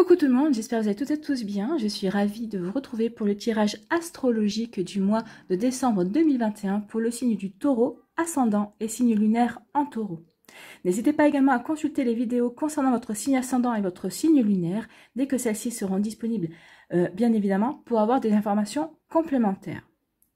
Coucou tout le monde, j'espère que vous allez toutes et tous bien. Je suis ravie de vous retrouver pour le tirage astrologique du mois de décembre 2021 pour le signe du taureau, ascendant et signe lunaire en taureau. N'hésitez pas également à consulter les vidéos concernant votre signe ascendant et votre signe lunaire dès que celles-ci seront disponibles, euh, bien évidemment, pour avoir des informations complémentaires.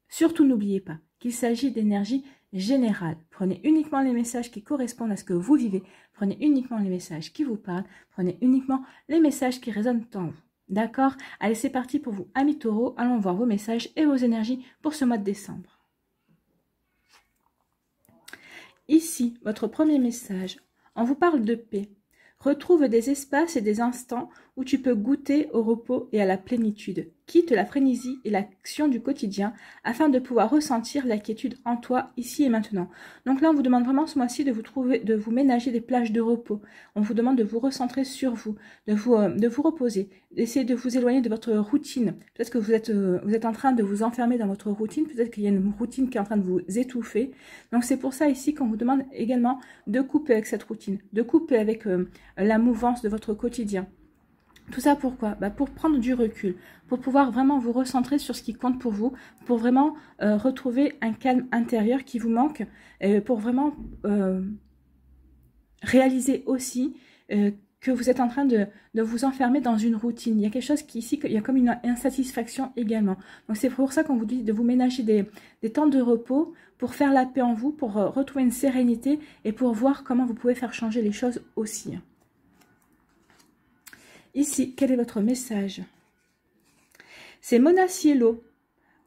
Surtout n'oubliez pas qu'il s'agit d'énergie Général, Prenez uniquement les messages qui correspondent à ce que vous vivez. Prenez uniquement les messages qui vous parlent. Prenez uniquement les messages qui résonnent en vous. D'accord Allez, c'est parti pour vous, amis taureaux. Allons voir vos messages et vos énergies pour ce mois de décembre. Ici, votre premier message. On vous parle de paix. Retrouve des espaces et des instants où tu peux goûter au repos et à la plénitude. Quitte la frénésie et l'action du quotidien afin de pouvoir ressentir la quiétude en toi ici et maintenant. Donc là, on vous demande vraiment ce mois-ci de vous trouver, de vous ménager des plages de repos. On vous demande de vous recentrer sur vous, de vous, euh, de vous reposer, d'essayer de vous éloigner de votre routine. Peut-être que vous êtes, euh, vous êtes en train de vous enfermer dans votre routine. Peut-être qu'il y a une routine qui est en train de vous étouffer. Donc c'est pour ça ici qu'on vous demande également de couper avec cette routine, de couper avec euh, la mouvance de votre quotidien. Tout ça pourquoi bah Pour prendre du recul, pour pouvoir vraiment vous recentrer sur ce qui compte pour vous, pour vraiment euh, retrouver un calme intérieur qui vous manque, et pour vraiment euh, réaliser aussi euh, que vous êtes en train de, vous enfermer dans une routine. Il y a quelque chose qui ici, il y a comme une insatisfaction également. Donc c'est pour ça qu'on vous dit de vous ménager des, des, temps de repos pour faire la paix en vous, pour retrouver une sérénité et pour voir comment vous pouvez faire changer les choses aussi. Ici, quel est votre message C'est Mona Cielo.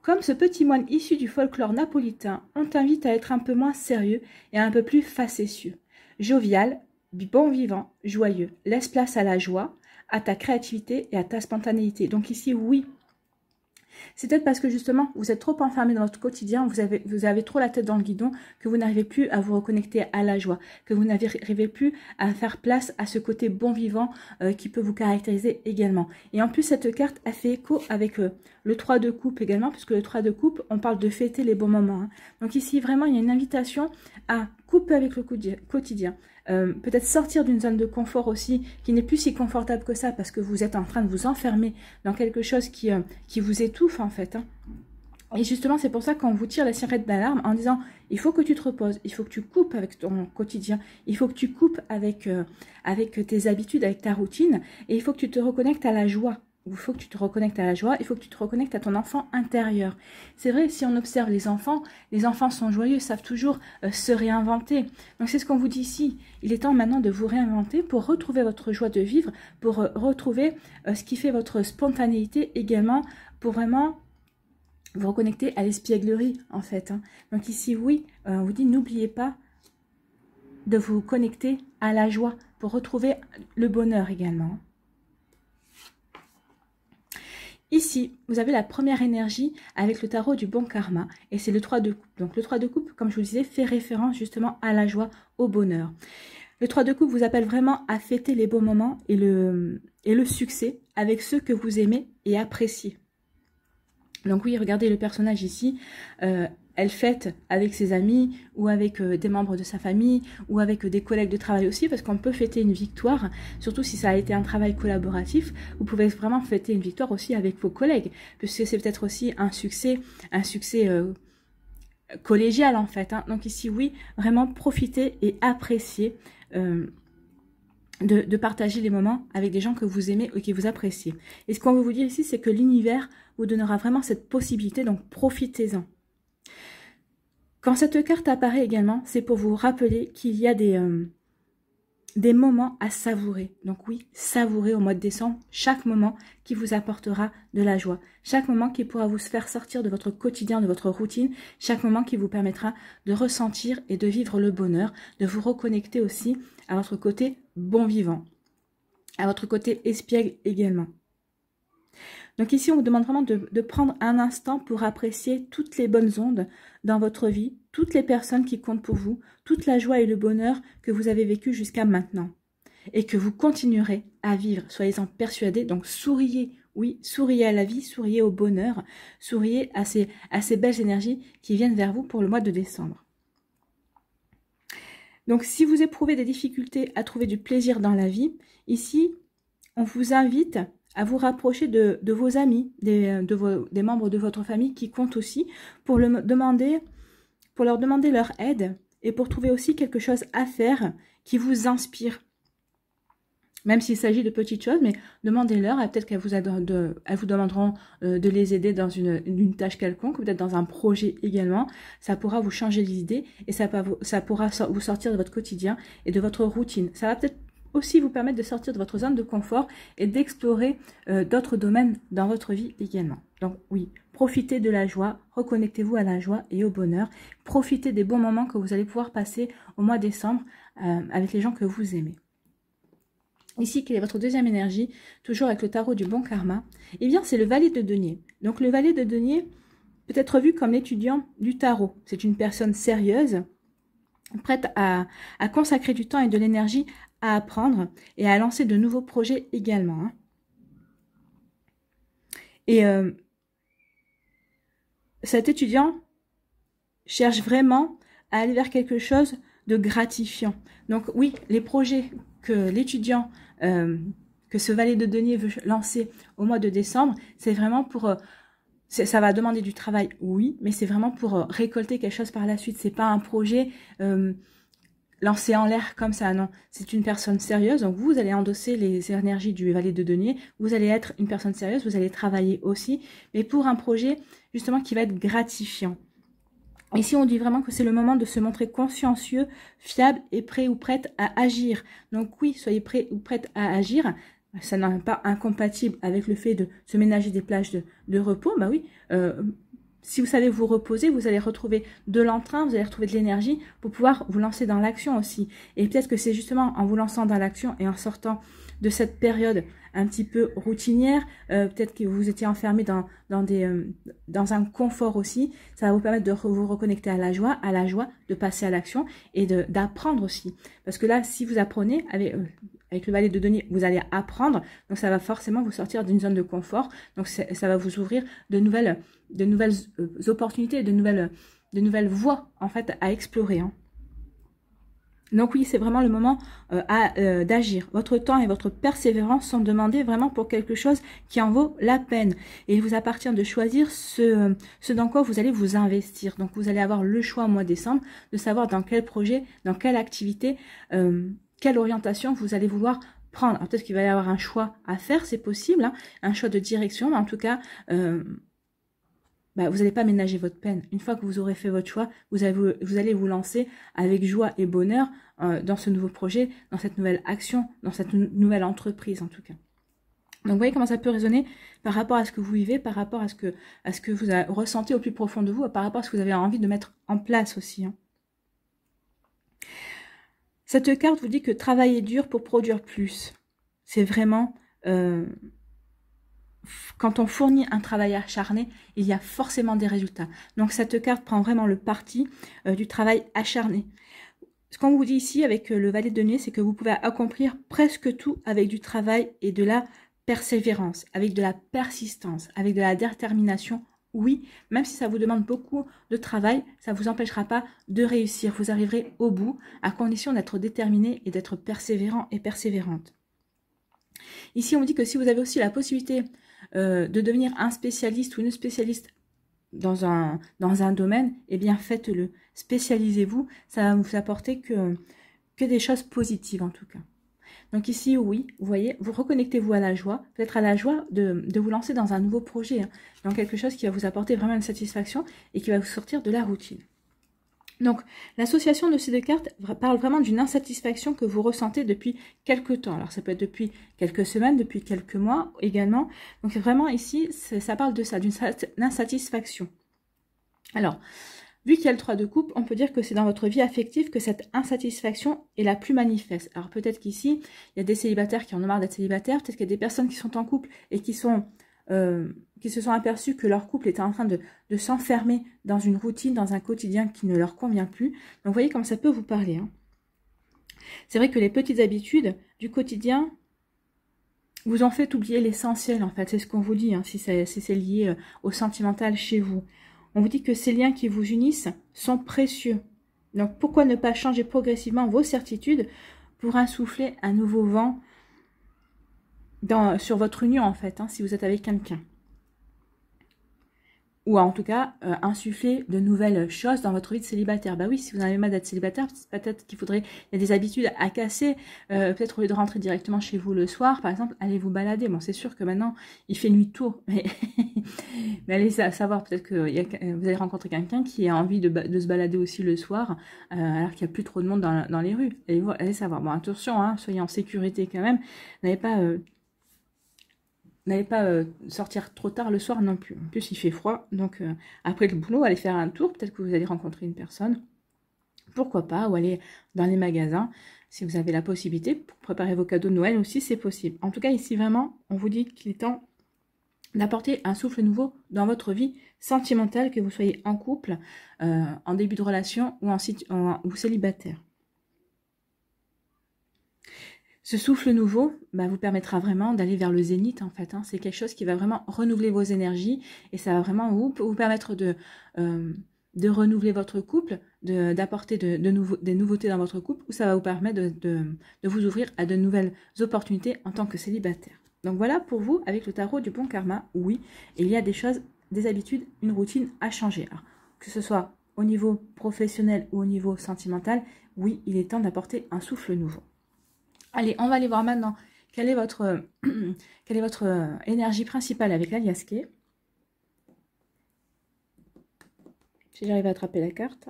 Comme ce petit moine issu du folklore napolitain, on t'invite à être un peu moins sérieux et un peu plus facétieux. Jovial, bon vivant, joyeux. Laisse place à la joie, à ta créativité et à ta spontanéité. Donc ici, oui, c'est peut-être parce que justement, vous êtes trop enfermé dans votre quotidien, vous avez, trop la tête dans le guidon, que vous n'arrivez plus à vous reconnecter à la joie, que vous n'arrivez plus à faire place à ce côté bon vivant euh, qui peut vous caractériser également. Et en plus, cette carte a fait écho avec euh, le 3 de coupe également, puisque le 3 de coupe, on parle de fêter les bons moments. Hein. Donc ici, vraiment, il y a une invitation à couper avec le quotidien, euh, peut-être sortir d'une zone de confort aussi qui n'est plus si confortable que ça parce que vous êtes en train de vous enfermer dans quelque chose qui, euh, qui vous étouffe en fait. Hein. Et justement, c'est pour ça qu'on vous tire la sirette d'alarme en disant il faut que tu te reposes, il faut que tu coupes avec ton quotidien, il faut que tu coupes avec, euh, avec tes habitudes, avec ta routine, et il faut que tu te reconnectes à la joie il faut que tu te reconnectes à la joie, il faut que tu te reconnectes à ton enfant intérieur. C'est vrai, si on observe les enfants, les enfants sont joyeux, savent toujours euh, se réinventer. Donc c'est ce qu'on vous dit ici. Il est temps maintenant de vous réinventer pour retrouver votre joie de vivre, pour euh, retrouver euh, ce qui fait votre spontanéité également, pour vraiment vous reconnecter à l'espièglerie en fait. Hein. Donc ici, oui, on vous dit n'oubliez pas de vous connecter à la joie pour retrouver le bonheur également. Ici, vous avez la première énergie avec le tarot du bon karma et c'est le 3 de coupe. Donc le 3 de coupe, comme je vous disais, fait référence justement à la joie, au bonheur. Le 3 de coupe vous appelle vraiment à fêter les bons moments et le, succès avec ceux que vous aimez et appréciez. Donc oui, regardez le personnage ici, euh, elle fête avec ses amis ou avec euh, des membres de sa famille ou avec euh, des collègues de travail aussi parce qu'on peut fêter une victoire, surtout si ça a été un travail collaboratif, vous pouvez vraiment fêter une victoire aussi avec vos collègues puisque c'est peut-être aussi un succès, un succès euh, collégial en fait. Hein. Donc ici oui, vraiment profiter et apprécier de, de, partager les moments avec des gens que vous aimez ou qui vous appréciez. Et ce qu'on veut vous dire ici, c'est que l'univers vous donnera vraiment cette possibilité, donc profitez-en. Quand cette carte apparaît également, c'est pour vous rappeler qu'il y a des, euh, des moments à savourer. Donc oui, savourer au mois de décembre chaque moment qui vous apportera de la joie. Chaque moment qui pourra vous faire sortir de votre quotidien, de votre routine. Chaque moment qui vous permettra de ressentir et de vivre le bonheur, de vous reconnecter aussi à votre côté bon vivant, à votre côté espiègle également. Donc ici, on vous demande vraiment de, prendre un instant pour apprécier toutes les bonnes ondes dans votre vie, toutes les personnes qui comptent pour vous, toute la joie et le bonheur que vous avez vécu jusqu'à maintenant et que vous continuerez à vivre. Soyez-en persuadés, donc souriez, oui, souriez à la vie, souriez au bonheur, souriez à ces belles énergies qui viennent vers vous pour le mois de décembre. Donc si vous éprouvez des difficultés à trouver du plaisir dans la vie, ici, on vous invite à vous rapprocher de, vos amis, des, de membres de votre famille qui comptent aussi, pour, leur demander leur aide et pour trouver aussi quelque chose à faire qui vous inspire. Même s'il s'agit de petites choses, mais demandez-leur, peut-être qu'elles vous, vous demanderont euh, de les aider dans une, tâche quelconque, peut-être dans un projet également. Ça pourra vous changer les idées et ça, ça pourra vous sortir de votre quotidien et de votre routine. Ça va peut-être aussi vous permettre de sortir de votre zone de confort et d'explorer euh, d'autres domaines dans votre vie également. Donc oui, profitez de la joie, reconnectez-vous à la joie et au bonheur, profitez des bons moments que vous allez pouvoir passer au mois de décembre euh, avec les gens que vous aimez. Ici, quelle est votre deuxième énergie Toujours avec le tarot du bon karma. Eh bien, c'est le valet de denier. Donc le valet de denier peut être vu comme l'étudiant du tarot. C'est une personne sérieuse prête à, à, consacrer du temps et de l'énergie à apprendre et à lancer de nouveaux projets également. Hein. Et euh, cet étudiant cherche vraiment à aller vers quelque chose de gratifiant. Donc oui, les projets que l'étudiant, euh, que ce valet de denier veut lancer au mois de décembre, c'est vraiment pour... Euh, ça va demander du travail, oui, mais c'est vraiment pour récolter quelque chose par la suite. C'est pas un projet lancé en l'air comme ça, non. C'est une personne sérieuse, donc vous allez endosser les énergies du valet de denier, vous allez être une personne sérieuse, vous allez travailler aussi, mais pour un projet justement qui va être gratifiant. Ici, on dit vraiment que c'est le moment de se montrer consciencieux, fiable et prêt ou prête à agir. Donc oui, soyez prêt ou prête à agir. Ça n'est pas incompatible avec le fait de se ménager des plages de, repos. Bah oui, euh, si vous savez vous reposer, vous allez retrouver de l'entrain, vous allez retrouver de l'énergie pour pouvoir vous lancer dans l'action aussi. Et peut-être que c'est justement en vous lançant dans l'action et en sortant de cette période un petit peu routinière, euh, peut-être que vous étiez enfermé euh, dans, un confort aussi, ça va vous permettre de vous reconnecter à la joie, à la joie, de passer à l'action et d'apprendre aussi. Parce que là, si vous apprenez, avec, euh, le valet de données, vous allez apprendre, donc ça va forcément vous sortir d'une zone de confort, donc ça va vous ouvrir de nouvelles de nouvelles euh, opportunités, de nouvelles, de nouvelles voies en fait à explorer. Hein. Donc oui, c'est vraiment le moment euh, à euh, d'agir. Votre temps et votre persévérance sont demandés vraiment pour quelque chose qui en vaut la peine. Et il vous appartient de choisir ce, ce dans quoi vous allez vous investir. Donc vous allez avoir le choix au mois de décembre de savoir dans quel projet, dans quelle activité, quelle orientation vous allez vouloir prendre. Peut-être qu'il va y avoir un choix à faire, c'est possible, hein, un choix de direction, mais en tout cas, bah, vous n'allez pas ménager votre peine. Une fois que vous aurez fait votre choix, vous, allez vous lancer avec joie et bonheur euh, dans ce nouveau projet, dans cette nouvelle action, dans cette nouvelle entreprise en tout cas. Donc vous voyez comment ça peut résonner par rapport à ce que vous vivez, par rapport à ce que, vous ressentez au plus profond de vous, par rapport à ce que vous avez envie de mettre en place aussi. Hein. Cette carte vous dit que travailler dur pour produire plus, c'est vraiment euh, quand on fournit un travail acharné, il y a forcément des résultats. Donc cette carte prend vraiment le parti euh, du travail acharné. Ce qu'on vous dit ici avec euh, le valet de denier, c'est que vous pouvez accomplir presque tout avec du travail et de la persévérance, avec de la persistance, avec de la détermination. Oui, même si ça vous demande beaucoup de travail, ça ne vous empêchera pas de réussir. Vous arriverez au bout, à condition d'être déterminé et d'être persévérant et persévérante. Ici, on vous dit que si vous avez aussi la possibilité euh, de devenir un spécialiste ou une spécialiste dans un, dans un domaine, eh bien faites-le. Spécialisez-vous, ça va vous apporter que, que des choses positives en tout cas. Donc ici, oui, vous voyez, vous reconnectez-vous à la joie, peut-être à la joie de, de, vous lancer dans un nouveau projet, hein. dans quelque chose qui va vous apporter vraiment une satisfaction et qui va vous sortir de la routine. Donc, l'association de ces deux cartes parle vraiment d'une insatisfaction que vous ressentez depuis quelques temps. Alors, ça peut être depuis quelques semaines, depuis quelques mois également. Donc, vraiment ici, ça parle de ça, d'une insatisfaction. Alors, vu qu'il y a le 3 de coupe, on peut dire que c'est dans votre vie affective que cette insatisfaction est la plus manifeste. Alors, peut-être qu'ici, il y a des célibataires qui en ont marre d'être célibataires, peut-être qu'il y a des personnes qui sont en couple et qui sont euh, qui se sont aperçus que leur couple était en train de, s'enfermer dans une routine, dans un quotidien qui ne leur convient plus. Donc vous voyez comment ça peut vous parler. Hein. C'est vrai que les petites habitudes du quotidien vous ont fait oublier l'essentiel en fait, c'est ce qu'on vous dit, hein, si c'est lié euh, au sentimental chez vous. On vous dit que ces liens qui vous unissent sont précieux. Donc pourquoi ne pas changer progressivement vos certitudes pour insouffler un nouveau vent sur votre union en fait, hein, si vous êtes avec quelqu'un. Ou en tout cas, euh, insuffler de nouvelles choses dans votre vie de célibataire. Bah oui, si vous avez mal d'être célibataire, peut-être qu'il faudrait, il a des habitudes à casser. Euh, peut-être au lieu de rentrer directement chez vous le soir, par exemple, allez vous balader. Bon, c'est sûr que maintenant, il fait nuit tôt. Mais, mais allez savoir, peut-être que euh, vous allez rencontrer quelqu'un qui a envie de, se balader aussi le soir, alors qu'il n'y a plus trop de monde dans, les rues. Allez, allez savoir. Bon, attention, hein, soyez en sécurité quand même. N'avez pas n'allez pas euh, sortir trop tard le soir non plus. En plus, il fait froid, donc euh, après le boulot, allez faire un tour. Peut-être que vous allez rencontrer une personne, pourquoi pas, ou aller dans les magasins si vous avez la possibilité pour préparer vos cadeaux de Noël aussi, c'est possible. En tout cas, ici vraiment, on vous dit qu'il est temps d'apporter un souffle nouveau dans votre vie sentimentale, que vous soyez en couple, euh, en début de relation ou, en, ou célibataire. Ce souffle nouveau bah, vous permettra vraiment d'aller vers le zénith en fait. Hein. C'est quelque chose qui va vraiment renouveler vos énergies et ça va vraiment vous, permettre de, euh, de renouveler votre couple, d'apporter de, des nouveautés dans votre couple ou ça va vous permettre de, vous ouvrir à de nouvelles opportunités en tant que célibataire. Donc voilà pour vous avec le tarot du bon karma. Oui, il y a des choses, des habitudes, une routine à changer. que ce soit au niveau professionnel ou au niveau sentimental, oui, il est temps d'apporter un souffle nouveau. Allez, on va aller voir maintenant quelle est votre, quelle est votre euh, énergie principale avec l'aliasqué. Si j'arrive à attraper la carte.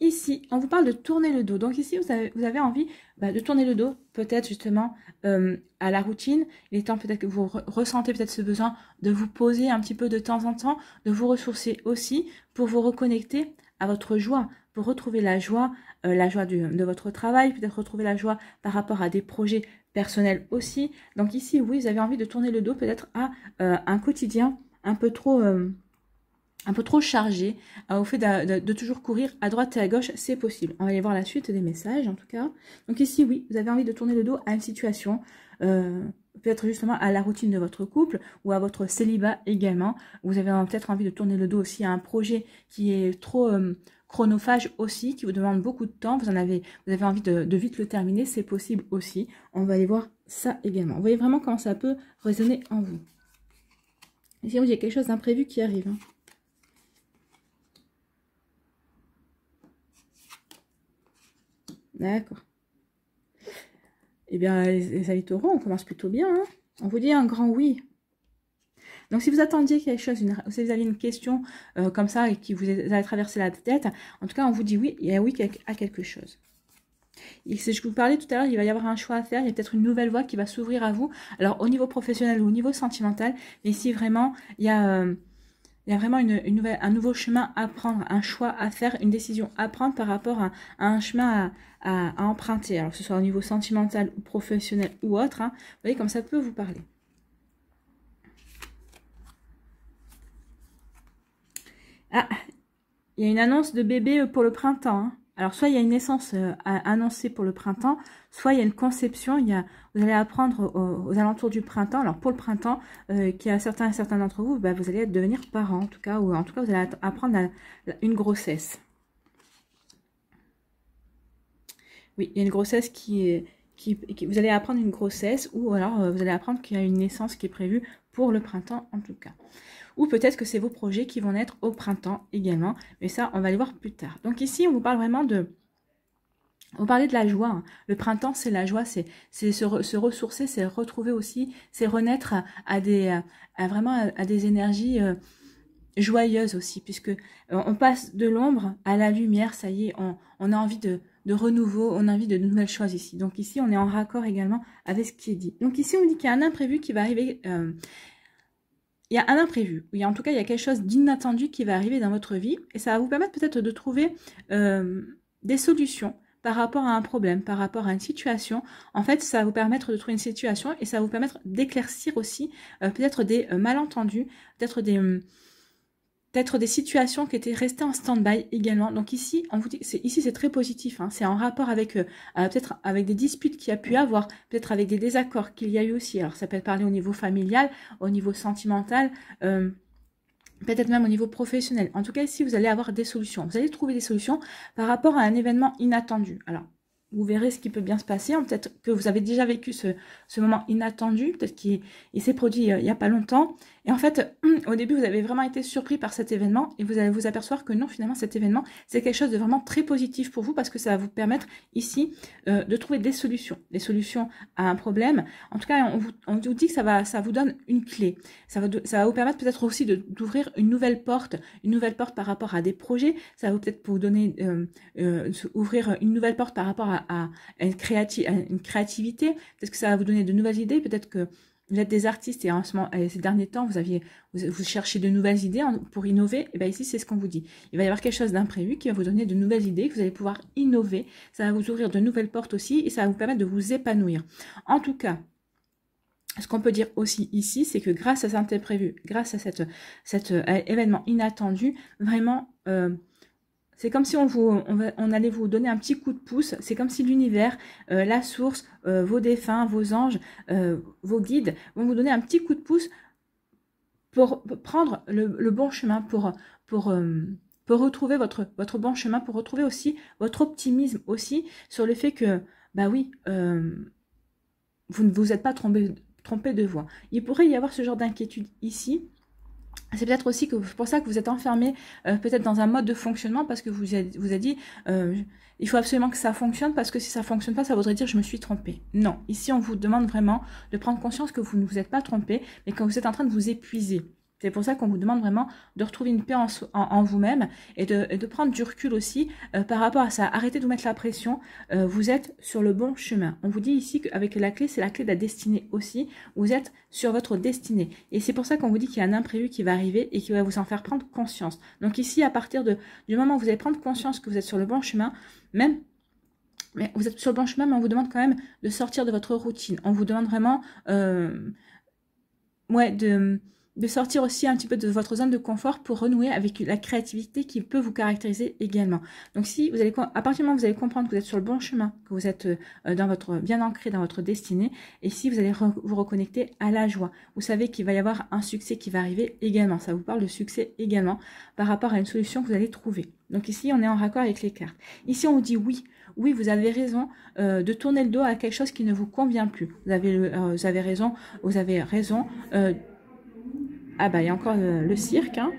Ici, on vous parle de tourner le dos. Donc ici, vous avez, envie bah, de tourner le dos, peut-être justement euh, à la routine. Il est temps peut-être que vous ressentez peut-être ce besoin de vous poser un petit peu de temps en temps, de vous ressourcer aussi pour vous reconnecter à votre joie, pour retrouver la joie, euh, la joie de votre travail, peut-être retrouver la joie par rapport à des projets personnels aussi. Donc ici, oui, vous avez envie de tourner le dos peut-être à euh, un quotidien un peu trop... Euh, un peu trop chargé au fait de, toujours courir à droite et à gauche, c'est possible. On va aller voir la suite des messages en tout cas. Donc ici, oui, vous avez envie de tourner le dos à une situation peut-être justement à la routine de votre couple ou à votre célibat également. Vous avez peut-être envie de tourner le dos aussi à un projet qui est trop euh, chronophage aussi, qui vous demande beaucoup de temps. Vous en avez, vous avez envie de, vite le terminer, c'est possible aussi. On va aller voir ça également. Vous voyez vraiment comment ça peut résonner en vous. Si il y quelque chose d'imprévu qui arrive. Hein. D'accord. Eh bien, les, les amis on commence plutôt bien. Hein. on vous dit un grand oui. Donc, si vous attendiez quelque chose, si vous avez une question euh, comme ça et qui vous a traversé la tête, en tout cas, on vous dit oui, il y a oui à quelque chose. je vous parlais tout à l'heure, il va y avoir un choix à faire, il y a peut-être une nouvelle voie qui va s'ouvrir à vous. Alors, au niveau professionnel ou au niveau sentimental, mais ici, vraiment, il y a... Euh, vraiment une, nouvelle, un nouveau chemin à prendre, un choix à faire, une décision à prendre par rapport à, à un chemin à, à, emprunter, alors que ce soit au niveau sentimental ou professionnel ou autre. Hein. voyez comme ça peut vous parler. Ah, il y a une annonce de bébé euh, pour le printemps. Hein. Alors, soit il y a une naissance euh, annoncée pour le printemps, soit il y a une conception. Il y vous allez apprendre aux, alentours du printemps. Alors, pour le printemps, euh, qui a certains, certains d'entre vous, bah, vous allez devenir parent, en tout cas, ou en tout cas, vous allez apprendre une grossesse. Oui, il y a une grossesse qui est... Qui, vous allez apprendre une grossesse ou alors euh, vous allez apprendre qu'il y a une naissance qui est prévue pour le printemps en tout cas. Ou peut-être que c'est vos projets qui vont naître au printemps également, mais ça on va le voir plus tard. Donc ici on vous parle vraiment de, on parlait de la joie. Hein. Le printemps, c'est la joie, c'est se, se, ressourcer, c'est retrouver aussi, c'est renaître à, des à, vraiment à, des énergies euh, joyeuses aussi, puisque euh, on passe de l'ombre à la lumière. Ça y est, on a envie de de renouveau, on envie de nouvelles choses ici. Donc ici, on est en raccord également avec ce qui est dit. Donc ici, on dit qu'il y a un imprévu qui va arriver. Euh, il y a un imprévu, a en tout cas, il y a quelque chose d'inattendu qui va arriver dans votre vie, et ça va vous permettre peut-être de trouver euh, des solutions par rapport à un problème, par rapport à une situation. En fait, ça va vous permettre de trouver une situation et ça va vous permettre d'éclaircir aussi euh, peut-être des malentendus, peut-être des des situations qui étaient restées en stand-by également. Donc ici, on vous c'est, ici c'est très positif, hein. c'est en rapport avec euh, peut-être avec des disputes qu'il y a pu avoir, peut-être avec des désaccords qu'il y a eu aussi. Alors ça peut être parlé au niveau familial, au niveau sentimental. Euh, peut-être même au niveau professionnel. En tout cas, ici, vous allez avoir des solutions. Vous allez trouver des solutions par rapport à un événement inattendu. Alors, vous verrez ce qui peut bien se passer. Hein. Peut-être que vous avez déjà vécu ce, moment inattendu, peut-être qu'il s'est produit euh, il n'y a pas longtemps, et en fait, au début, vous avez vraiment été surpris par cet événement et vous allez vous apercevoir que non, finalement, cet événement, c'est quelque chose de vraiment très positif pour vous parce que ça va vous permettre ici euh, de trouver des solutions, des solutions à un problème. En tout cas, on vous, on vous dit que ça, va, ça vous donne une clé. Ça va, ça va vous permettre peut-être aussi d'ouvrir une nouvelle porte, une nouvelle porte par rapport à des projets. Ça va peut-être vous donner, euh, euh, ouvrir une nouvelle porte par rapport à, une, à une créativité. Peut-être que ça va vous donner de nouvelles idées. Peut-être que vous êtes des artistes et en ce moment, ces derniers temps, vous, aviez, vous, cherchez de nouvelles idées pour innover, et bien ici, c'est ce qu'on vous dit. Il va y avoir quelque chose d'imprévu qui va vous donner de nouvelles idées, que vous allez pouvoir innover. Ça va vous ouvrir de nouvelles portes aussi et ça va vous permettre de vous épanouir. En tout cas, ce qu'on peut dire aussi ici, c'est que grâce à cet imprévu, grâce à cette, cet euh, événement inattendu, vraiment... Euh, c'est comme si on, allait vous donner un petit coup de pouce. C'est comme si l'univers, euh, la source, euh, vos défunts, vos anges, euh, vos guides vont vous donner un petit coup de pouce pour prendre le, bon chemin, pour, pour, pour retrouver votre, votre, bon chemin, pour retrouver aussi votre optimisme aussi sur le fait que, bah oui, vous ne vous êtes pas trompé, trompé de voix. Il pourrait y avoir ce genre d'inquiétude ici, c'est peut-être aussi que pour ça que vous êtes enfermé euh, peut-être dans un mode de fonctionnement parce que vous vous a dit euh, il faut absolument que ça fonctionne parce que si ça fonctionne pas ça voudrait dire je me suis trompé. Non, ici on vous demande vraiment de prendre conscience que vous ne vous êtes pas trompé mais que vous êtes en train de vous épuiser. C'est pour ça qu'on vous demande vraiment de retrouver une paix en, vous-même et de, prendre du recul aussi euh, par rapport à ça. Arrêtez de vous mettre la pression, euh, vous êtes sur le bon chemin. On vous dit ici qu'avec la clé, c'est la clé de la destinée aussi, vous êtes sur votre destinée. Et c'est pour ça qu'on vous dit qu'il y a un imprévu qui va arriver et qui va vous en faire prendre conscience. Donc ici, à partir du moment où vous allez prendre conscience que vous êtes sur le bon chemin, même mais vous êtes sur le bon chemin, mais on vous demande quand même de sortir de votre routine. On vous demande vraiment euh, ouais, de, de sortir aussi un petit peu de votre zone de confort pour renouer avec la créativité qui peut vous caractériser également. Donc si vous allez à partir du moment où vous allez comprendre que vous êtes sur le bon chemin, que vous êtes euh, dans votre bien ancré dans votre destinée et si vous allez vous reconnecter à la joie, vous savez qu'il va y avoir un succès qui va arriver également. Ça vous parle de succès également par rapport à une solution que vous allez trouver. Donc ici, on est en raccord avec les cartes. Ici, on vous dit oui. Oui, vous avez raison euh, de tourner le dos à quelque chose qui ne vous convient plus. Vous avez, euh, vous avez raison, vous avez raison ah bah il y a encore le, cirque. Hein.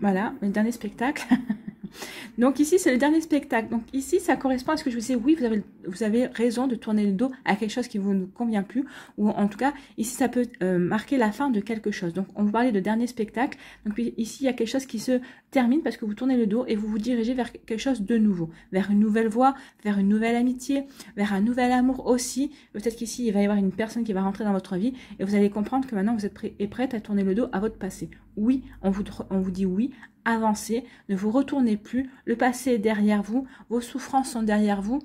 Voilà, le dernier spectacle. Donc ici, c'est le dernier spectacle. Donc ici, ça correspond à ce que je vous disais. Oui, vous avez, vous avez raison de tourner le dos à quelque chose qui vous ne convient plus. Ou en tout cas, ici, ça peut euh, marquer la fin de quelque chose. Donc on vous parlait de dernier spectacle. Donc ici, il y a quelque chose qui se termine parce que vous tournez le dos et vous vous dirigez vers quelque chose de nouveau. Vers une nouvelle voie, vers une nouvelle amitié, vers un nouvel amour aussi. Peut-être qu'ici, il va y avoir une personne qui va rentrer dans votre vie et vous allez comprendre que maintenant, vous êtes prêt et prête à tourner le dos à votre passé. Oui, on vous, on vous dit oui, avancez, ne vous retournez plus, le passé est derrière vous, vos souffrances sont derrière vous,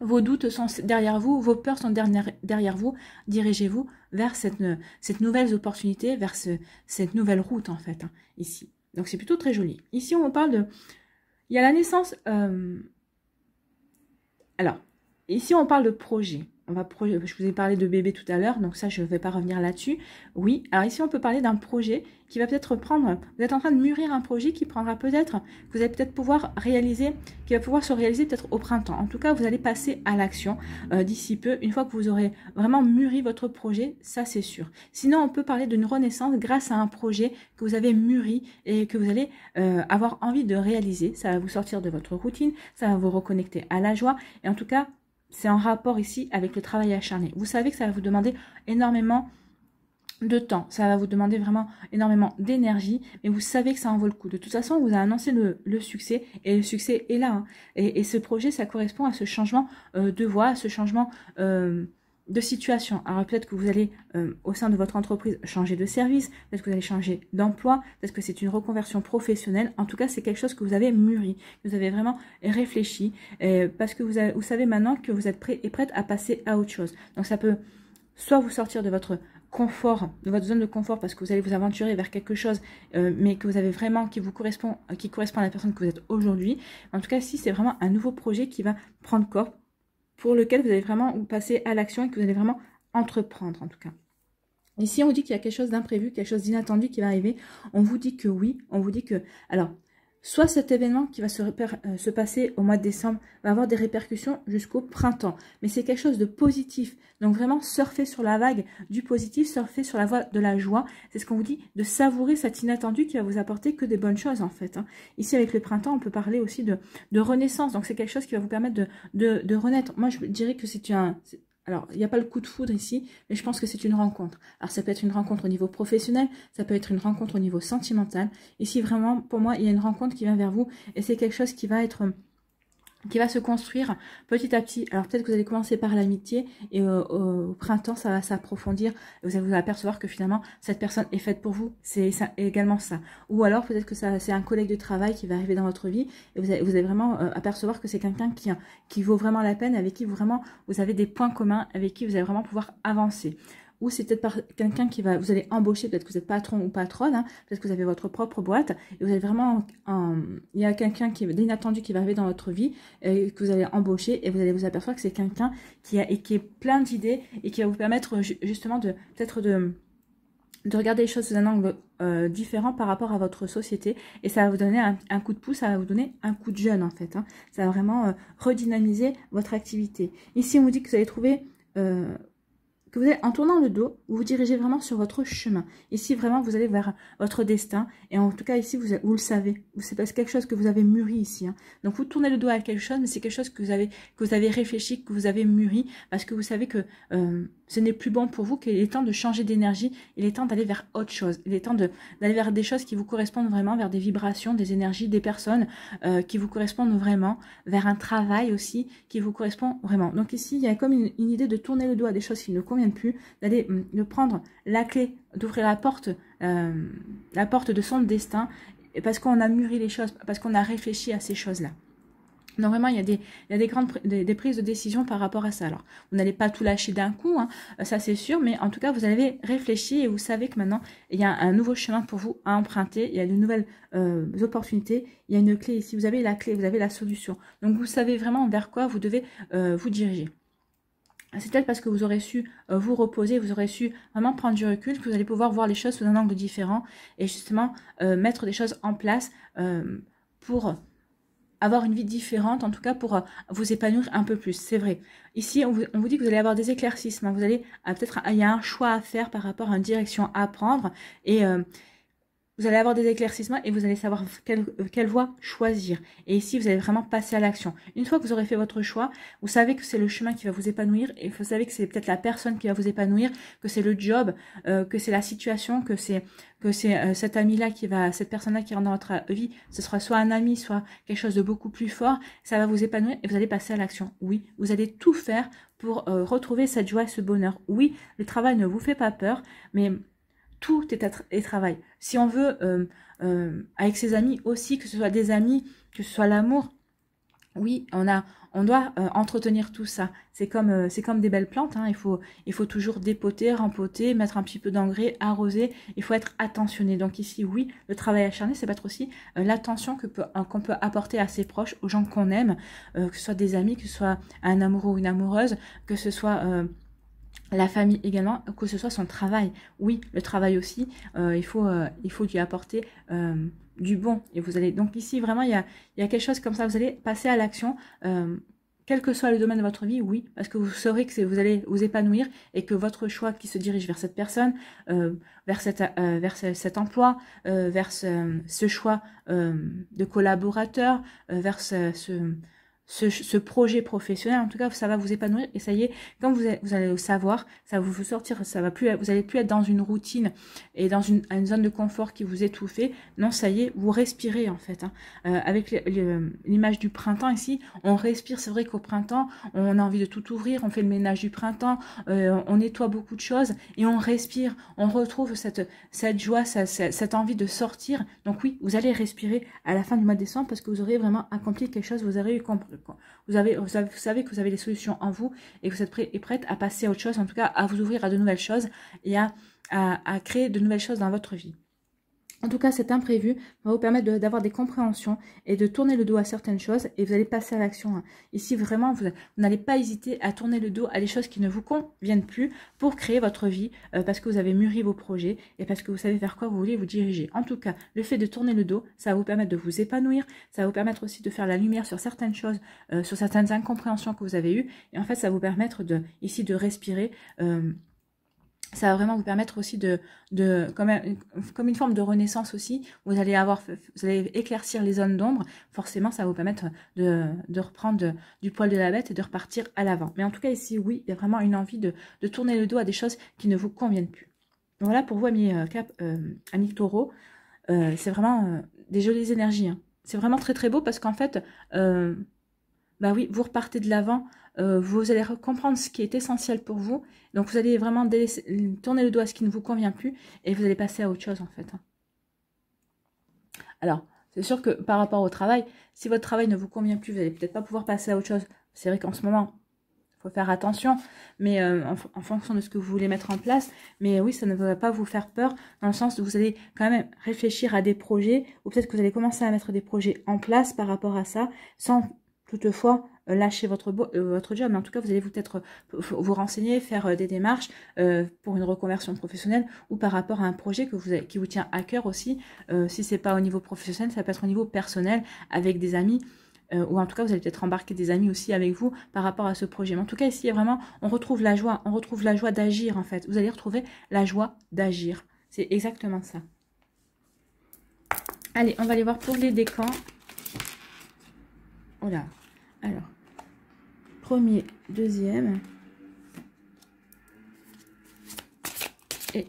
vos doutes sont derrière vous, vos peurs sont derrière vous, dirigez-vous vers cette, cette, nouvelle opportunité, vers cette nouvelle route en fait, hein, ici. Donc c'est plutôt très joli. Ici on parle de... Il y a la naissance... Euh, alors, ici on parle de projet va je vous ai parlé de bébé tout à l'heure, donc ça, je ne vais pas revenir là-dessus. Oui, alors ici, on peut parler d'un projet qui va peut-être prendre... Vous êtes en train de mûrir un projet qui prendra peut-être... que Vous allez peut-être pouvoir réaliser... qui va pouvoir se réaliser peut-être au printemps. En tout cas, vous allez passer à l'action euh, d'ici peu, une fois que vous aurez vraiment mûri votre projet, ça c'est sûr. Sinon, on peut parler d'une renaissance grâce à un projet que vous avez mûri et que vous allez euh, avoir envie de réaliser. Ça va vous sortir de votre routine, ça va vous reconnecter à la joie. Et en tout cas, c'est en rapport ici avec le travail acharné. Vous savez que ça va vous demander énormément de temps, ça va vous demander vraiment énormément d'énergie, mais vous savez que ça en vaut le coup. De toute façon, on vous a annoncé le, succès et le succès est là. Hein. Et, ce projet, ça correspond à ce changement euh, de voie, à ce changement... Euh, de situation. Alors peut-être que vous allez euh, au sein de votre entreprise changer de service, peut-être que vous allez changer d'emploi, peut-être que c'est une reconversion professionnelle. En tout cas, c'est quelque chose que vous avez mûri, que vous avez vraiment réfléchi, euh, parce que vous, savez maintenant que vous êtes prêt et prête à passer à autre chose. Donc ça peut soit vous sortir de votre confort, de votre zone de confort, parce que vous allez vous aventurer vers quelque chose, euh, mais que vous avez vraiment, qui vous correspond, qui correspond à la personne que vous êtes aujourd'hui. En tout cas, si c'est vraiment un nouveau projet qui va prendre corps pour lequel vous allez vraiment passer à l'action et que vous allez vraiment entreprendre en tout cas. Ici, on dit qu'il y a quelque chose d'imprévu, quelque chose d'inattendu qui va arriver. On vous dit que oui, on vous dit que... Alors, Soit cet événement qui va se, euh, se, passer au mois de décembre va avoir des répercussions jusqu'au printemps. Mais c'est quelque chose de positif. Donc vraiment surfer sur la vague du positif, surfer sur la voie de la joie. C'est ce qu'on vous dit, de savourer cet inattendu qui va vous apporter que des bonnes choses en fait. Hein. Ici avec le printemps, on peut parler aussi de, de renaissance. Donc c'est quelque chose qui va vous permettre de, de, de renaître. Moi je dirais que c'est un, alors, il n'y a pas le coup de foudre ici, mais je pense que c'est une rencontre. Alors, ça peut être une rencontre au niveau professionnel, ça peut être une rencontre au niveau sentimental. Ici, vraiment, pour moi, il y a une rencontre qui vient vers vous et c'est quelque chose qui va être qui va se construire petit à petit. Alors peut-être que vous allez commencer par l'amitié et euh, au printemps ça va s'approfondir et vous allez vous apercevoir que finalement cette personne est faite pour vous. C'est également ça. Ou alors peut-être que c'est un collègue de travail qui va arriver dans votre vie et vous allez, vraiment euh, apercevoir que c'est quelqu'un qui, qui vaut vraiment la peine, avec qui vous, vraiment vous avez des points communs, avec qui vous allez vraiment pouvoir avancer ou c'est peut-être par quelqu'un qui va, vous allez embaucher, peut-être que vous êtes patron ou patronne, hein. peut-être que vous avez votre propre boîte, et vous avez vraiment, il y a quelqu'un qui est inattendu qui va arriver dans votre vie, et que vous allez embaucher, et vous allez vous apercevoir que c'est quelqu'un qui a, est plein d'idées, et qui va vous permettre justement de, peut-être de, de regarder les choses sous un angle euh, différent par rapport à votre société et ça va vous donner un, coup de pouce, ça va vous donner un coup de jeune en fait. Hein. Ça va vraiment euh, redynamiser votre activité. Ici on vous dit que vous allez trouver euh, que vous en tournant le dos, vous vous dirigez vraiment sur votre chemin. Ici, vraiment, vous allez vers votre destin. Et en tout cas, ici, vous, vous le savez. C'est quelque chose que vous avez mûri ici. Hein. Donc, vous tournez le dos à quelque chose, mais c'est quelque chose que vous avez, que vous avez réfléchi, que vous avez mûri, parce que vous savez que... Euh, ce n'est plus bon pour vous, qu'il est temps de changer d'énergie, il est temps d'aller vers autre chose, il est temps d'aller vers des choses qui vous correspondent vraiment, vers des vibrations, des énergies, des personnes euh, qui vous correspondent vraiment, vers un travail aussi qui vous correspond vraiment. Donc ici, il y a comme une, idée de tourner le doigt à des choses qui ne conviennent plus, d'aller hum, de prendre la clé, d'ouvrir la porte, euh, la porte de son destin, parce qu'on a mûri les choses, parce qu'on a réfléchi à ces choses-là. Non, vraiment, il y a des, grandes des, prises de décision par rapport à ça. Alors, vous n'allez pas tout lâcher d'un coup, hein, euh, ça c'est sûr, mais en tout cas, vous avez réfléchi et vous savez que maintenant, il y a un nouveau chemin pour vous à emprunter, il y a de nouvelles euh, opportunités, il y a une clé ici, vous avez la clé, vous avez la solution. Donc vous savez vraiment vers quoi vous devez euh, vous diriger. C'est peut parce que vous aurez su vous reposer, vous aurez su vraiment prendre du recul, que vous allez pouvoir voir les choses sous un angle différent et justement mettre des choses en place pour avoir une vie différente, en tout cas pour euh, vous épanouir un peu plus, c'est vrai. Ici, on vous, dit que vous allez avoir des éclaircissements, vous allez euh, peut-être, il y a un choix à faire par rapport à une direction à prendre, et, euh, vous allez avoir des éclaircissements et vous allez savoir euh, quelle, voie choisir. Et ici, vous allez vraiment passer à l'action. Une fois que vous aurez fait votre choix, vous savez que c'est le chemin qui va vous épanouir et vous savez que c'est peut-être la personne qui va vous épanouir, que c'est le job, euh, que c'est la situation, que c'est que c'est euh, cet ami-là qui va, cette personne-là qui rentre dans votre vie, ce sera soit un ami, soit quelque chose de beaucoup plus fort, ça va vous épanouir et vous allez passer à l'action. Oui, vous allez tout faire pour retrouver cette joie et ce bonheur. Oui, le travail ne vous fait pas peur, mais tout est, travail. Si on veut, euh, euh, avec ses amis aussi, que ce soit des amis, que ce soit l'amour, oui, on a, on doit euh, entretenir tout ça. C'est comme, c'est comme des belles plantes. Hein. Il faut, il faut toujours dépoter, rempoter, mettre un petit peu d'engrais, arroser. Il faut être attentionné. Donc ici, oui, le travail acharné, c'est être aussi l'attention que peut, qu'on peut apporter à ses proches, aux gens qu'on aime, que ce soit des amis, que ce soit un amoureux ou une amoureuse, que ce soit la famille également, que ce soit son travail. Oui, le travail aussi, euh, il, faut, euh, il faut lui apporter euh, du bon. Et vous allez donc ici vraiment, il y a, quelque chose comme ça. Vous allez passer à l'action, quel que soit le domaine de votre vie. Oui, parce que vous saurez que vous allez vous épanouir et que votre choix qui se dirige vers cette personne, vers, cette, cet emploi, vers ce, choix de collaborateur, vers ce ce, projet professionnel. En tout cas, ça va vous épanouir et ça y est, quand vous, vous allez le savoir, ça va vous sortir, ça va plus, vous allez plus être dans une routine et dans une, zone de confort qui vous étouffait. Non, ça y est, vous respirez en fait. Hein. Euh, avec l'image du printemps ici, on respire. C'est vrai qu'au printemps, on a envie de tout ouvrir, on fait le ménage du printemps, euh, on nettoie beaucoup de choses et on respire. On retrouve cette, cette joie, cette, cette envie de sortir. Donc oui, vous allez respirer à la fin du mois de décembre parce que vous aurez vraiment accompli quelque chose, vous aurez eu compris vous, avez, savez que vous avez les solutions en vous et que vous êtes et prête à passer à autre chose, en tout cas à vous ouvrir à de nouvelles choses et à créer de nouvelles choses dans votre vie. En tout cas, cet imprévu va vous permettre d'avoir des compréhensions et de tourner le dos à certaines choses et vous allez passer à l'action. Hein. Ici, vraiment, vous, n'allez pas hésiter à tourner le dos à des choses qui ne vous conviennent plus pour créer votre vie euh, parce que vous avez mûri vos projets et parce que vous savez vers quoi vous voulez vous diriger. En tout cas, le fait de tourner le dos, ça va vous permettre de vous épanouir, ça va vous permettre aussi de faire la lumière sur certaines choses, euh, sur certaines incompréhensions que vous avez eues et en fait, ça va vous permettre de, ici de respirer. Euh, ça va vraiment vous permettre aussi de, comme, une forme de renaissance aussi, vous allez avoir, vous allez éclaircir les zones d'ombre, forcément ça va vous permettre de, de reprendre du poil de la bête et de repartir à l'avant. Mais en tout cas ici, oui, il y a vraiment une envie de, tourner le dos à des choses qui ne vous conviennent plus. Voilà pour vous, amis, euh, cap, euh, amis euh, c'est vraiment des jolies énergies. Hein. C'est vraiment très très beau parce qu'en fait, bah oui, vous repartez de l'avant, euh, vous allez comprendre ce qui est essentiel pour vous. Donc vous allez vraiment tourner le doigt à ce qui ne vous convient plus et vous allez passer à autre chose en fait. Alors, c'est sûr que par rapport au travail, si votre travail ne vous convient plus, vous n'allez peut-être pas pouvoir passer à autre chose. C'est vrai qu'en ce moment, il faut faire attention, mais euh, en, en, fonction de ce que vous voulez mettre en place. Mais oui, ça ne va pas vous faire peur, dans le sens où vous allez quand même réfléchir à des projets, ou peut-être que vous allez commencer à mettre des projets en place par rapport à ça, sans toutefois euh, lâcher euh, votre, job, mais en tout cas, vous allez peut-être euh, vous renseigner, faire des démarches pour une reconversion professionnelle ou par rapport à un projet que vous qui vous tient à cœur aussi. si ce n'est pas au niveau professionnel, ça peut être au niveau personnel avec des amis ou en tout cas vous allez peut-être embarquer des amis aussi avec vous par rapport à ce projet. Mais en tout cas ici vraiment on retrouve la joie, on retrouve la joie d'agir en fait. Vous allez retrouver la joie d'agir. C'est exactement ça. Allez, on va aller voir pour les décans. Oh là, alors, premier, deuxième. Et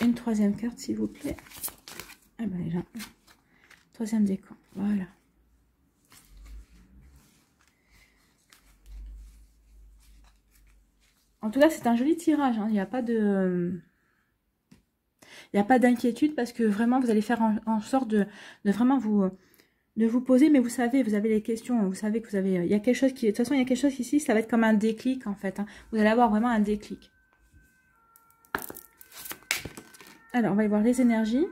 une troisième carte, s'il vous plaît. Ah ben, déjà, Troisième décan. Voilà. En tout cas, c'est un joli tirage. Hein. Il n'y a pas de... Il n'y a pas d'inquiétude parce que vraiment, vous allez faire en, sorte de vraiment vous de vous poser, mais vous savez, vous avez les questions, vous savez que vous avez, euh, il y a quelque chose qui, de toute façon, il y a quelque chose ici, ça va être comme un déclic en fait. Hein. Vous allez avoir vraiment un déclic. Alors, on va aller voir les énergies.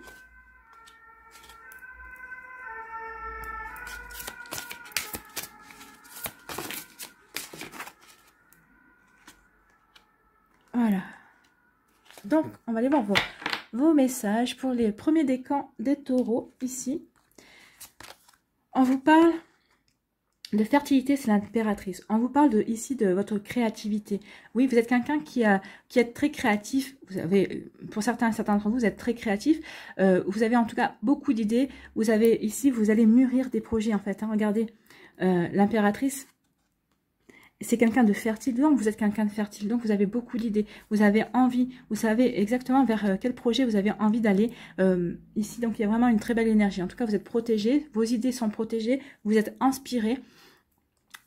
Voilà. Donc, on va aller voir vos, vos messages pour les premiers décans des taureaux ici. On vous parle de fertilité, c'est l'impératrice. On vous parle de, ici de votre créativité. Oui, vous êtes quelqu'un qui, a, qui est très créatif. Vous avez, pour certains, certains d'entre vous, vous êtes très créatif. Euh, vous avez en tout cas beaucoup d'idées. Vous avez ici, vous allez mûrir des projets en fait. Hein. regardez, euh, l'impératrice, c'est quelqu'un de fertile, donc vous êtes quelqu'un de fertile, donc vous avez beaucoup d'idées, vous avez envie, vous savez exactement vers euh, quel projet vous avez envie d'aller euh, ici. Donc il y a vraiment une très belle énergie. En tout cas, vous êtes protégé, vos idées sont protégées, vous êtes inspiré.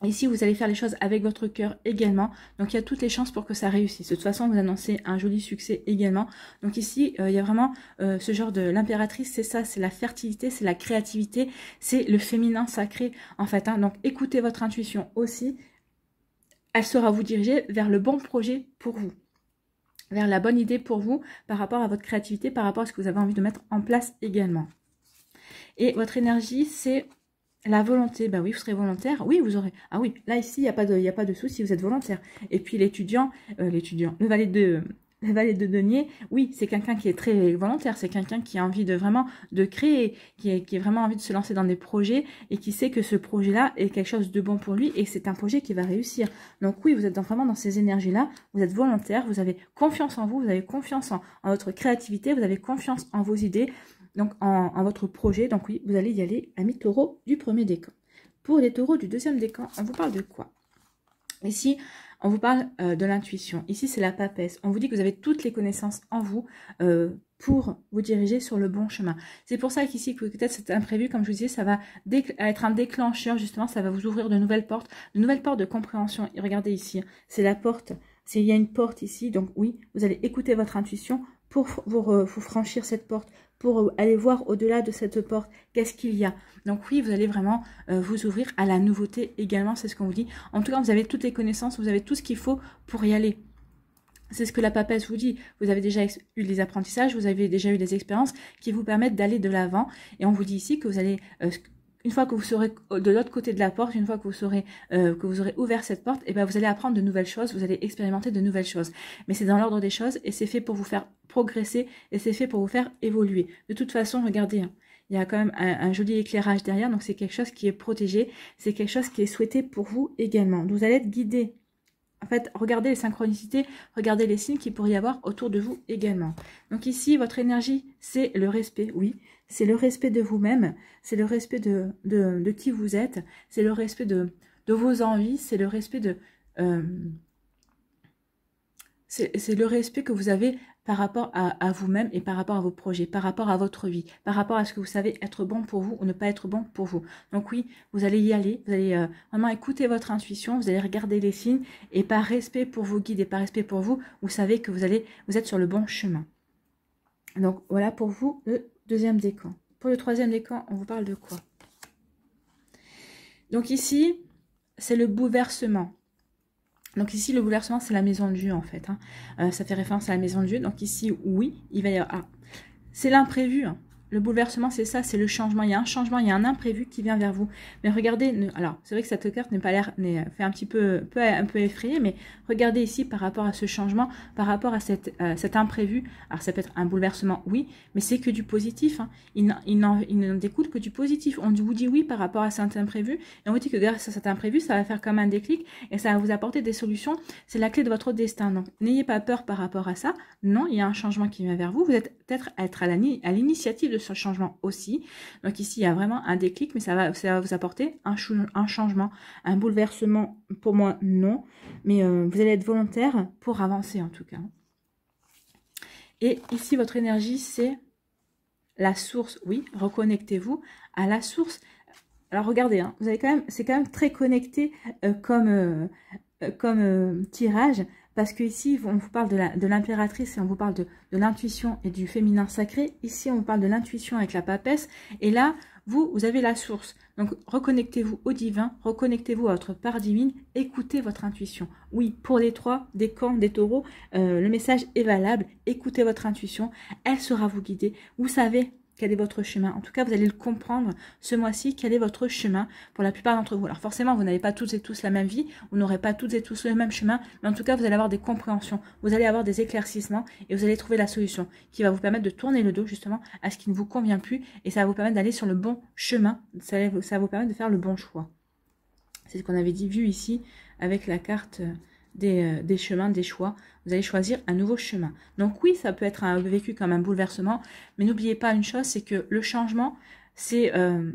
Ici, vous allez faire les choses avec votre cœur également. Donc, il y a toutes les chances pour que ça réussisse. De toute façon, vous annoncez un joli succès également. Donc ici, euh, il y a vraiment ce genre de... L'impératrice, c'est ça, c'est la fertilité, c'est la créativité, c'est le féminin sacré, en fait. Hein. Donc, écoutez votre intuition aussi elle sera vous diriger vers le bon projet pour vous, vers la bonne idée pour vous par rapport à votre créativité, par rapport à ce que vous avez envie de mettre en place également. Et votre énergie, c'est la volonté. Ben oui, vous serez volontaire. Oui, vous aurez. Ah oui, là, ici, il n'y a pas de, a pas de souci, vous êtes volontaire. Et puis l'étudiant, euh, l'étudiant, le valet de, la vallée de Denier, oui, c'est quelqu'un qui est très volontaire, c'est quelqu'un qui a envie de vraiment de créer, qui a, vraiment envie de se lancer dans des projets et qui sait que ce projet-là est quelque chose de bon pour lui et c'est un projet qui va réussir. Donc oui, vous êtes vraiment dans ces énergies-là, vous êtes volontaire, vous avez confiance en vous, vous avez confiance en, votre créativité, vous avez confiance en vos idées, donc en, en, votre projet. Donc oui, vous allez y aller, amis taureaux du premier décan. Pour les taureaux du deuxième décan, on vous parle de quoi Ici, on vous parle euh, de l'intuition. Ici, c'est la papesse. On vous dit que vous avez toutes les connaissances en vous euh, pour vous diriger sur le bon chemin. C'est pour ça qu'ici, peut-être c'est imprévu, comme je vous disais, ça va être un déclencheur, justement, ça va vous ouvrir de nouvelles portes, de nouvelles portes de compréhension. regardez ici, hein, c'est la porte, il y a une porte ici, donc oui, vous allez écouter votre intuition pour vous franchir cette porte, pour euh, aller voir au-delà de cette porte, qu'est-ce qu'il y a. Donc oui, vous allez vraiment euh, vous ouvrir à la nouveauté également, c'est ce qu'on vous dit. En tout cas, vous avez toutes les connaissances, vous avez tout ce qu'il faut pour y aller. C'est ce que la papesse vous dit. Vous avez déjà eu des apprentissages, vous avez déjà eu des expériences qui vous permettent d'aller de l'avant. Et on vous dit ici que vous allez euh, une fois que vous serez de l'autre côté de la porte, une fois que vous serez euh, que vous aurez ouvert cette porte, et eh ben vous allez apprendre de nouvelles choses, vous allez expérimenter de nouvelles choses. Mais c'est dans l'ordre des choses et c'est fait pour vous faire progresser et c'est fait pour vous faire évoluer. De toute façon, regardez, hein, il y a quand même un, un joli éclairage derrière, donc c'est quelque chose qui est protégé, c'est quelque chose qui est souhaité pour vous également. Vous allez être guidé. En fait, regardez les synchronicités, regardez les signes qu'il pourrait y avoir autour de vous également. Donc ici, votre énergie, c'est le respect, oui c'est le respect de vous-même, c'est le respect de, de, qui vous êtes, c'est le respect de, de vos envies, c'est le respect de... Euh, c'est le respect que vous avez par rapport à, vous-même et par rapport à vos projets, par rapport à votre vie, par rapport à ce que vous savez être bon pour vous ou ne pas être bon pour vous. Donc oui, vous allez y aller, vous allez euh, vraiment écouter votre intuition, vous allez regarder les signes et par respect pour vos guides et par respect pour vous, vous savez que vous allez vous êtes sur le bon chemin. Donc voilà pour vous le deuxième décan. Pour le troisième décan, on vous parle de quoi Donc ici, c'est le bouleversement. Donc ici, le bouleversement, c'est la maison de Dieu, en fait. Hein. Euh, ça fait référence à la maison de Dieu. Donc ici, oui, il va y avoir... Ah, c'est l'imprévu. Hein. Le bouleversement, c'est ça, c'est le changement. Il y a un changement, il y a un imprévu qui vient vers vous. Mais regardez, alors c'est vrai que cette carte n'est pas l'air, euh, fait un petit peu, peu, un peu effrayé. mais regardez ici par rapport à ce changement, par rapport à cette, euh, cet imprévu. Alors ça peut être un bouleversement, oui, mais c'est que du positif. Hein. Il, il n'en découle que du positif. On vous dit oui par rapport à cet imprévu, et on vous dit que grâce à cet imprévu, ça va faire comme un déclic et ça va vous apporter des solutions. C'est la clé de votre destin. Donc n'ayez pas peur par rapport à ça. Non, il y a un changement qui vient vers vous. Vous êtes peut-être être à l'initiative de ce changement aussi. Donc ici, il y a vraiment un déclic, mais ça va, ça vous apporter un, changement, un bouleversement. Pour moi, non. Mais euh, vous allez être volontaire pour avancer en tout cas. Et ici, votre énergie, c'est la source. Oui, reconnectez-vous à la source. Alors regardez, hein, vous avez quand même, c'est quand même très connecté euh, comme, euh, comme tirage. Parce qu'ici, on vous parle de l'impératrice et on vous parle de, l'intuition et du féminin sacré. Ici, on parle de l'intuition avec la papesse. Et là, vous, vous avez la source. Donc, reconnectez-vous au divin, reconnectez-vous à votre part divine, écoutez votre intuition. Oui, pour les trois, des camps, des taureaux, euh, le message est valable. Écoutez votre intuition, elle sera vous guider. Vous savez quel est votre chemin. En tout cas, vous allez le comprendre ce mois-ci, quel est votre chemin pour la plupart d'entre vous. Alors forcément, vous n'avez pas toutes et tous la même vie, vous n'aurez pas toutes et tous le même chemin, mais en tout cas, vous allez avoir des compréhensions, vous allez avoir des éclaircissements et vous allez trouver la solution qui va vous permettre de tourner le dos justement à ce qui ne vous convient plus et ça va vous permettre d'aller sur le bon chemin, ça va vous permettre de faire le bon choix. C'est ce qu'on avait dit vu ici avec la carte euh, euh, des, chemins, des choix. Vous allez choisir un nouveau chemin. Donc oui, ça peut être un, vécu comme un bouleversement, mais n'oubliez pas une chose, c'est que le changement, c'est euh,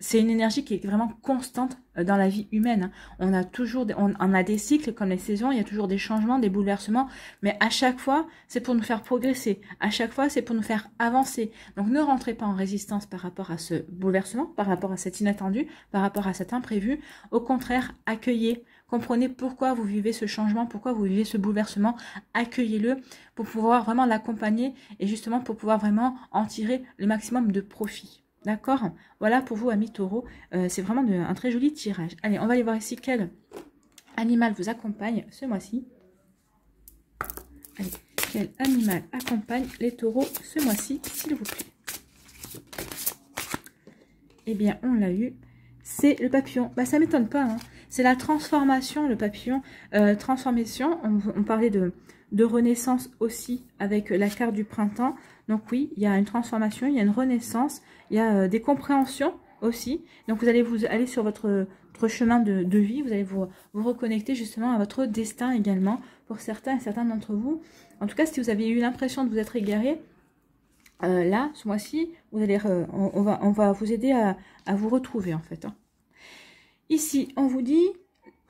c'est une énergie qui est vraiment constante euh, dans la vie humaine. Hein. On a toujours, on, on, a des cycles comme les saisons, il y a toujours des changements, des bouleversements, mais à chaque fois, c'est pour nous faire progresser. À chaque fois, c'est pour nous faire avancer. Donc, ne rentrez pas en résistance par rapport à ce bouleversement, par rapport à cet inattendu, par rapport à cet imprévu. Au contraire, accueillez, Comprenez pourquoi vous vivez ce changement, pourquoi vous vivez ce bouleversement. Accueillez-le pour pouvoir vraiment l'accompagner et justement pour pouvoir vraiment en tirer le maximum de profit. D'accord Voilà pour vous, amis Taureau, euh, C'est vraiment un très joli tirage. Allez, on va aller voir ici quel animal vous accompagne ce mois-ci. Allez, quel animal accompagne les taureaux ce mois-ci, s'il vous plaît Eh bien, on l'a eu. C'est le papillon. Bah, ça m'étonne pas. Hein. C'est la transformation, le papillon. Euh, transformation, on, parlait de, de, renaissance aussi avec la carte du printemps. Donc oui, il y a une transformation, il y a une renaissance, il y a euh, des compréhensions aussi. Donc vous allez vous aller sur votre, chemin de, vie, vous allez vous, reconnecter justement à votre destin également, pour certains et certains d'entre vous. En tout cas, si vous avez eu l'impression de vous être égaré, euh, là, ce mois-ci, vous allez, on, va, on va vous aider à, vous retrouver en fait. Hein. Ici, on vous dit,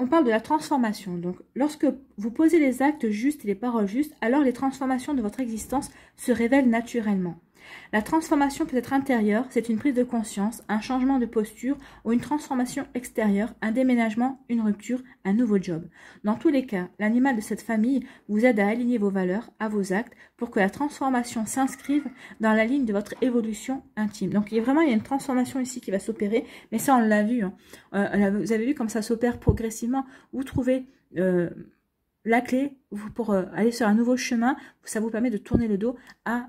on parle de la transformation. Donc, lorsque vous posez les actes justes et les paroles justes, alors les transformations de votre existence se révèlent naturellement. La transformation peut être intérieure, c'est une prise de conscience, un changement de posture ou une transformation extérieure, un déménagement, une rupture, un nouveau job. Dans tous les cas, l'animal de cette famille vous aide à aligner vos valeurs à vos actes pour que la transformation s'inscrive dans la ligne de votre évolution intime. Donc il y a vraiment il y a une transformation ici qui va s'opérer, mais ça on l'a vu. Hein. Euh, vous avez vu comme ça s'opère progressivement. Vous trouvez euh, la clé pour euh, aller sur un nouveau chemin, ça vous permet de tourner le dos à,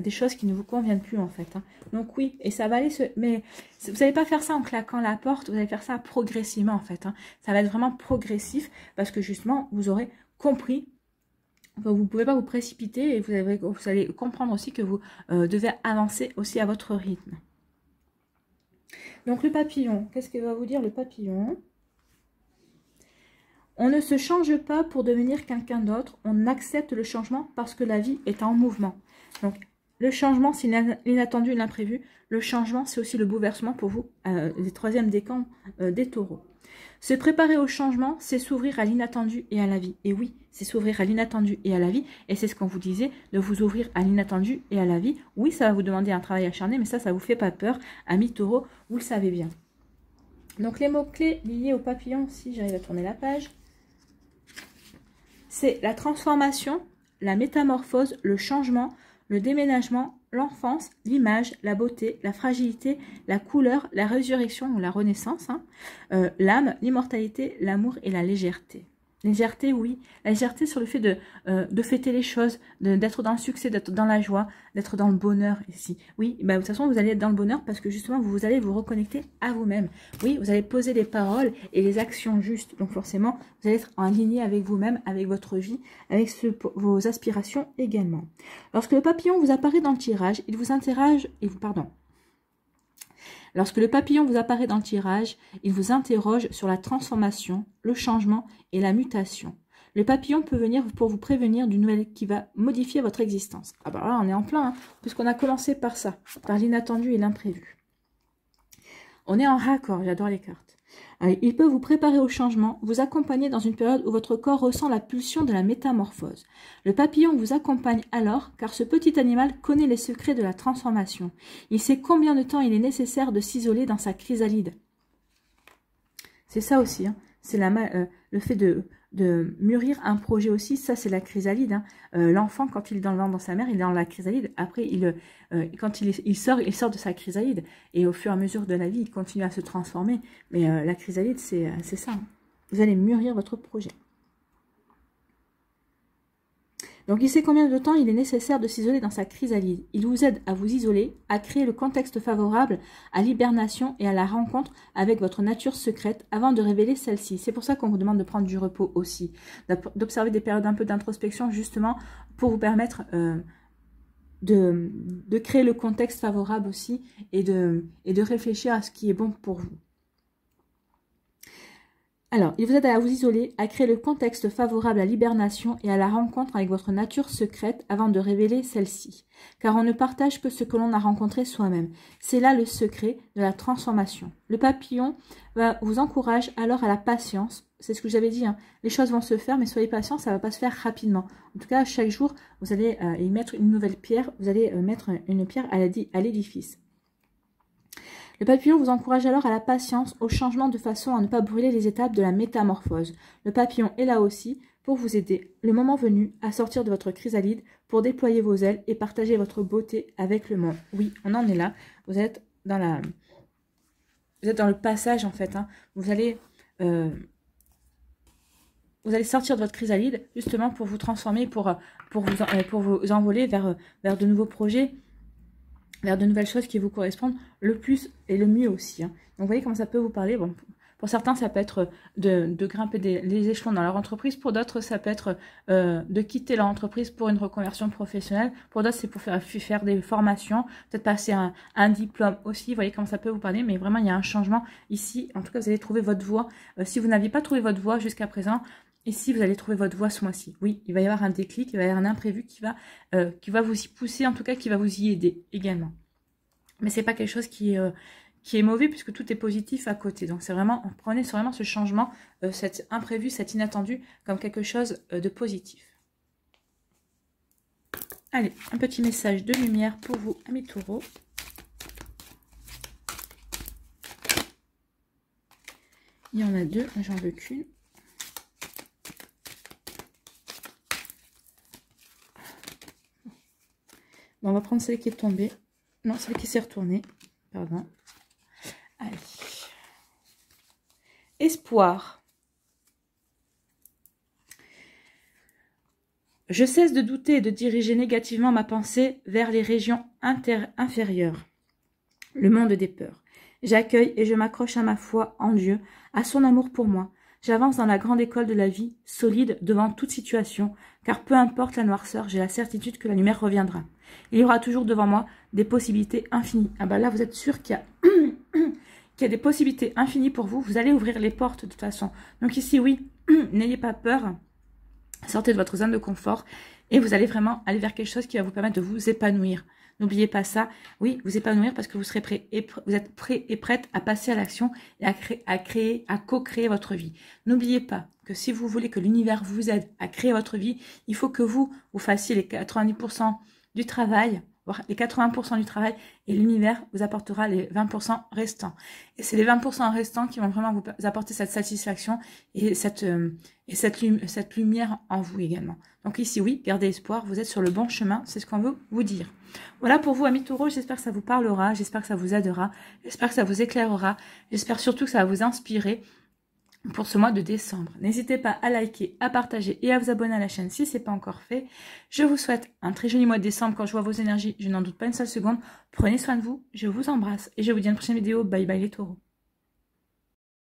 des choses qui ne vous conviennent plus en fait. Hein. Donc oui, et ça va aller, se... mais vous n'allez pas faire ça en claquant la porte, vous allez faire ça progressivement en fait. Hein. Ça va être vraiment progressif parce que justement, vous aurez compris vous ne pouvez pas vous précipiter et vous, allez comprendre aussi que vous euh, devez avancer aussi à votre rythme. Donc le papillon, qu'est-ce que va vous dire le papillon on ne se change pas pour devenir quelqu'un d'autre, on accepte le changement parce que la vie est en mouvement. Donc, le changement, c'est l'inattendu, l'imprévu. Le changement, c'est aussi le bouleversement pour vous, euh, les troisièmes décans camps euh, des taureaux. Se préparer au changement, c'est s'ouvrir à l'inattendu et à la vie. Et oui, c'est s'ouvrir à l'inattendu et à la vie. Et c'est ce qu'on vous disait, de vous ouvrir à l'inattendu et à la vie. Oui, ça va vous demander un travail acharné, mais ça, ça vous fait pas peur. Amis taureaux, vous le savez bien. Donc les mots-clés liés au papillon, si j'arrive à tourner la page. C'est la transformation, la métamorphose, le changement, le déménagement, l'enfance, l'image, la beauté, la fragilité, la couleur, la résurrection ou la renaissance, hein. euh, l'âme, l'immortalité, l'amour et la légèreté. Légèreté, oui. Légèreté sur le fait de, euh, de fêter les choses, d'être dans le succès, d'être dans la joie, d'être dans le bonheur ici. Oui, ben, de toute façon, vous allez être dans le bonheur parce que justement, vous allez vous reconnecter à vous-même. Oui, vous allez poser les paroles et les actions justes. Donc forcément, vous allez être en ligne avec vous-même, avec votre vie, avec vos aspirations également. Lorsque le papillon vous apparaît dans le tirage, il vous interroge, et vous, pardon, Lorsque le papillon vous apparaît dans le tirage, il vous interroge sur la transformation, le changement et la mutation. Le papillon peut venir pour vous prévenir d'une nouvelle qui va modifier votre existence. Ah bah ben là, on est en plein, hein, puisqu'on a commencé par ça, par l'inattendu et l'imprévu. On est en raccord, j'adore les cartes. Euh, il peut vous préparer au changement, vous accompagner dans une période où votre corps ressent la pulsion de la métamorphose. Le papillon vous accompagne alors, car ce petit animal connaît les secrets de la transformation. Il sait combien de temps il est nécessaire de s'isoler dans sa chrysalide. C'est ça aussi, hein. c'est euh, le fait de de mûrir un projet aussi, ça c'est la chrysalide. Hein. Euh, l'enfant, quand il est dans le ventre de sa mère, il est dans la chrysalide. Après, il, euh, euh, quand il, il, sort, il sort de sa chrysalide. Et au fur et à mesure de la vie, il continue à se transformer. Mais la chrysalide, c'est ça. Hein. Vous allez mûrir votre projet. Donc il sait combien de temps il est nécessaire de s'isoler dans sa chrysalide. Il vous aide à vous isoler, à créer le contexte favorable à l'hibernation et à la rencontre avec votre nature secrète avant de révéler celle-ci. C'est pour ça qu'on vous demande de prendre du repos aussi, d'observer des périodes un peu d'introspection justement pour vous permettre euh, de, créer le contexte favorable aussi et de réfléchir à ce qui est bon pour vous. Alors, il vous aide à vous isoler, à créer le contexte favorable à l'hibernation et à la rencontre avec votre nature secrète avant de révéler celle-ci. Car on ne partage que ce que l'on a rencontré soi-même. C'est là le secret de la transformation. Le papillon va vous encourage alors à la patience. C'est ce que j'avais dit. Hein. Les choses vont se faire, mais soyez patient, ça ne va pas se faire rapidement. En tout cas, chaque jour, vous allez euh, y mettre une nouvelle pierre. Vous allez euh, mettre une pierre à l'édifice. Le papillon vous encourage alors à la patience, au changement de façon à ne pas brûler les étapes de la métamorphose. Le papillon est là aussi pour vous aider, le moment venu, à sortir de votre chrysalide, pour déployer vos ailes et partager votre beauté avec le monde. Oui, on en est là. Vous êtes dans la... Vous êtes dans le passage, en fait. Hein. Vous allez... Euh, vous allez sortir de votre chrysalide justement pour vous transformer, pour, euh, pour, vous, euh, pour vous envoler vers, vers de nouveaux projets, vers de nouvelles choses qui vous correspondent le plus et le mieux aussi. Hein. Donc vous voyez comment ça peut vous parler. Bon, pour certains, ça peut être euh, de, grimper les échelons dans leur entreprise. Pour d'autres, ça peut être euh, de quitter leur entreprise pour une reconversion professionnelle. Pour d'autres, c'est pour faire, des formations, peut-être passer un, diplôme aussi. Vous voyez comment ça peut vous parler. Mais vraiment, il y a un changement ici. En tout cas, vous allez trouver votre voie. Euh, si vous n'aviez pas trouvé votre voie jusqu'à présent, et vous allez trouver votre voie ce mois-ci, oui, il va y avoir un déclic, il va y avoir un imprévu qui va, euh, qui va vous y pousser, en tout cas qui va vous y aider également. Mais ce n'est pas quelque chose qui est, euh, qui est mauvais puisque tout est positif à côté. Donc c'est vraiment, prenez vraiment ce changement, euh, cet imprévu, cet inattendu comme quelque chose de positif. Allez, un petit message de lumière pour vous, amis taureaux. Il y en a deux, j'en veux qu'une. on va prendre celle qui est tombée. Non, celle qui s'est retournée. Pardon. Allez. Espoir. Je cesse de douter et de diriger négativement ma pensée vers les régions inférieures, le monde des peurs. J'accueille et je m'accroche à ma foi en Dieu, à son amour pour moi. J'avance dans la grande école de la vie, solide devant toute situation, car peu importe la noirceur, j'ai la certitude que la lumière reviendra il y aura toujours devant moi des possibilités infinies. Ah bah là, vous êtes sûr qu'il y, y a des possibilités infinies pour vous. Vous allez ouvrir les portes de toute façon. Donc ici, oui, n'ayez pas peur. Sortez de votre zone de confort et vous allez vraiment aller vers quelque chose qui va vous permettre de vous épanouir. N'oubliez pas ça. Oui, vous épanouir parce que vous serez prêt et vous êtes prêt et prête à passer à l'action et à, créer, à créer, à co-créer votre vie. N'oubliez pas que si vous voulez que l'univers vous aide à créer votre vie, il faut que vous, vous fassiez les 90% travail, voire les 80% du travail, et l'univers vous apportera les 20% restants. Et c'est les 20% restants qui vont vraiment vous apporter cette satisfaction et cette, euh, et cette, cette lumière en vous également. Donc ici, oui, gardez espoir, vous êtes sur le bon chemin, c'est ce qu'on veut vous dire. Voilà pour vous, amis taureaux, j'espère que ça vous parlera, j'espère que ça vous aidera, j'espère que ça vous éclairera, j'espère surtout que ça va vous inspirer, pour ce mois de décembre. N'hésitez pas à liker, à partager et à vous abonner à la chaîne si ce n'est pas encore fait. Je vous souhaite un très joli mois de décembre. Quand je vois vos énergies, je n'en doute pas une seule seconde. Prenez soin de vous, je vous embrasse et je vous dis à une prochaine vidéo. Bye bye les taureaux.